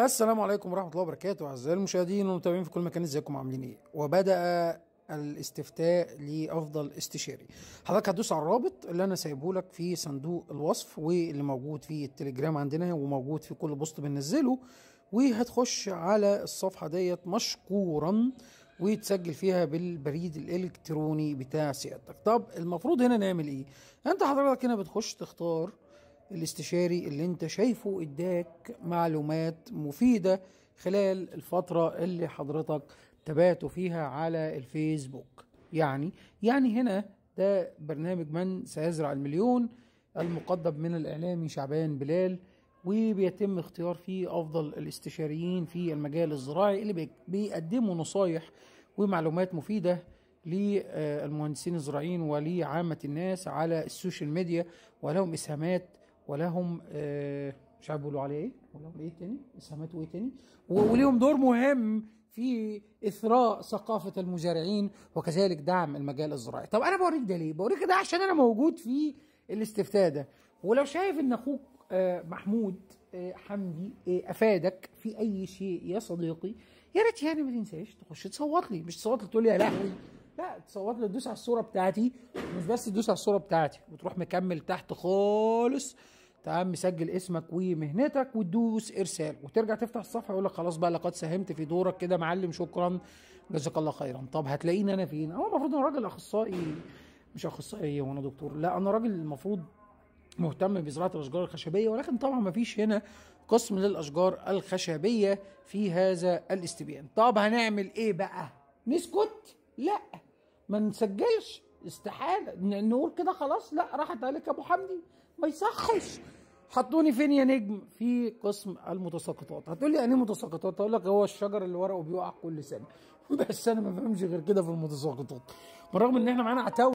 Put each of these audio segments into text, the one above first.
السلام عليكم ورحمة الله وبركاته أعزائي المشاهدين والمتابعين في كل مكان ازيكم عاملين ايه وبدأ الاستفتاء لأفضل استشاري حضرتك هتدوس على الرابط اللي أنا سايبه لك في صندوق الوصف واللي موجود في التليجرام عندنا وموجود في كل بوست بننزله وهتخش على الصفحة ديت مشكورا وتسجل فيها بالبريد الإلكتروني بتاع سيادتك طب المفروض هنا نعمل ايه؟ أنت حضرتك هنا بتخش تختار الاستشاري اللي انت شايفه اداك معلومات مفيدة خلال الفترة اللي حضرتك تابعته فيها على الفيسبوك يعني يعني هنا ده برنامج من سيزرع المليون المقدم من الإعلامي شعبان بلال وبيتم اختيار فيه أفضل الاستشاريين في المجال الزراعي اللي بيقدموا نصايح ومعلومات مفيدة للمهندسين الزراعيين ولعامة الناس على السوشيال ميديا ولهم إسهامات ولهم آه، مش عارف بيقولوا عليه ايه ولهم ايه تاني اسهاماته ايه تاني وليهم دور مهم في اثراء ثقافه المزارعين وكذلك دعم المجال الزراعي طب انا بوريك ده ليه بوريك ده عشان انا موجود في الاستفتاء ده ولو شايف ان اخوك آه، محمود آه، حمدي افادك في اي شيء يا صديقي يا ريت يعني ما تنساش تخش تصوت لي مش تصوت لي تقول لي يا لهوي لا تصور له تدوس على الصوره بتاعتي مش بس تدوس على الصوره بتاعتي وتروح مكمل تحت خالص تمام مسجل اسمك ومهنتك وتدوس ارسال وترجع تفتح الصفحه يقول لك خلاص بقى لقد ساهمت في دورك كده معلم شكرا جزاك الله خيرا طب هتلاقيني انا فين هو المفروض انا راجل اخصائي مش اخصائي وانا دكتور لا انا راجل المفروض مهتم بزراعه الاشجار الخشبيه ولكن طبعا ما فيش هنا قسم للاشجار الخشبيه في هذا الاستبيان طب هنعمل ايه بقى نسكت لا ما نسجلش استحاله نقول كده خلاص لا راحت عليك يا ابو حمدي ما يصحش حطوني فين يا نجم في قسم المتساقطات هتقول لي يعني ايه متساقطات هقول لك هو الشجر اللي ورقه بيقع كل سنه بس انا ما بفهمش غير كده في المتساقطات بالرغم ان احنا معانا عتاوي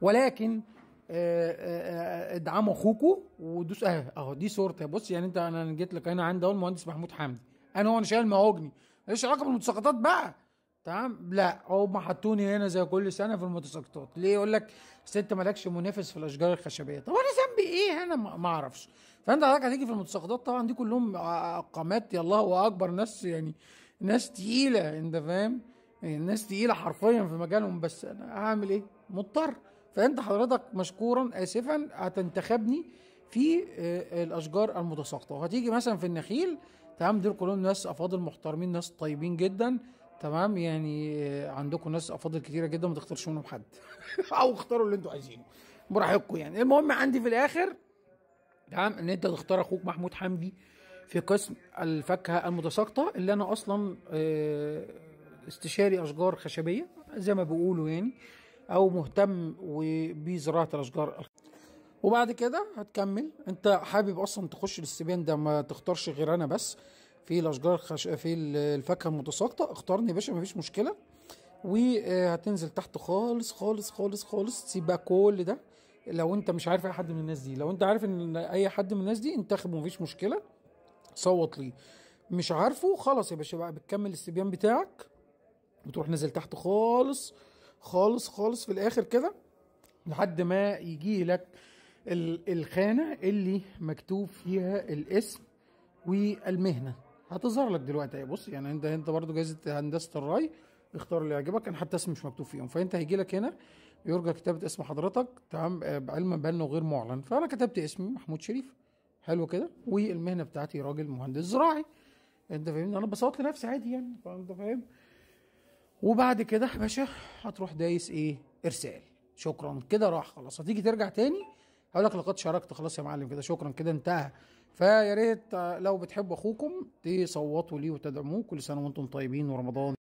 ولكن آه، آه، آه، ادعموا اخوكوا ودوس اه اهو دي صورتي بص يعني انت انا جيت لك هنا عند اهو المهندس محمود حمدي انا هو انا شايل مهوجني ماليش علاقه بالمتساقطات بقى تمام لا هم حطوني هنا زي كل سنه في المتساقطات ليه يقول لك بس انت مالكش منافس في الاشجار الخشبيه طب انا ذنبي ايه هنا ما اعرفش فانت حضرتك هتيجي في المتساقطات طبعا دي كلهم قامات يلا هو اكبر ناس يعني ناس تقيله انت فاهم يعني ناس تقيله حرفيا في مجالهم بس انا هعمل ايه مضطر فانت حضرتك مشكورا اسفا هتنتخبني في آه، الاشجار المتساقطه وهتيجي مثلا في النخيل تمام دول كلهم ناس افاضل محترمين ناس طيبين جدا تمام يعني عندكم ناس افاضل كتيره جدا ما تختارش منهم حد او اختاروا اللي انتوا عايزينه براحتكم يعني المهم عندي في الاخر تمام ان انت تختار اخوك محمود حمدي في قسم الفاكهه المتساقطه اللي انا اصلا آه، استشاري اشجار خشبيه زي ما بيقولوا يعني او مهتم بزراعه الاشجار وبعد كده هتكمل انت حابب اصلا تخش الاستبيان ده ما تختارش غير انا بس في الاشجار خش... في الفاكهه المتساقطه اختارني يا باشا مفيش مشكله وهتنزل آه، تحت خالص خالص خالص خالص تسيب بقى كل ده لو انت مش عارف اي حد من الناس دي لو انت عارف ان اي حد من الناس دي انتخبه مفيش مشكله صوت ليه مش عارفه خلاص يا باشا بقى بتكمل الاستبيان بتاعك وتروح نازل تحت خالص خالص خالص في الاخر كده لحد ما يجي لك الخانه اللي مكتوب فيها الاسم والمهنه هتظهر لك دلوقتي بص يعني انت انت برضو جايزه هندسه الراي اختار اللي يعجبك كان حتى اسم مش مكتوب فيهم فانت هيجي لك هنا يرجى كتابه اسم حضرتك تمام آه، بعلم بانه غير معلن فانا كتبت اسمي محمود شريف حلو كده والمهنه بتاعتي راجل مهندس زراعي انت فاهمني انا بصوت لنفسي عادي يعني فانت فاهم وبعد كده يا باشا هتروح دايس ايه ارسال شكرا كده راح خلاص هتيجي ترجع تاني هقول لك لقد شاركت خلاص يا معلم كده شكرا كده انتهى فيا ريت لو بتحبوا اخوكم تصوتوا ليه وتدعموه كل سنه وانتم طيبين ورمضان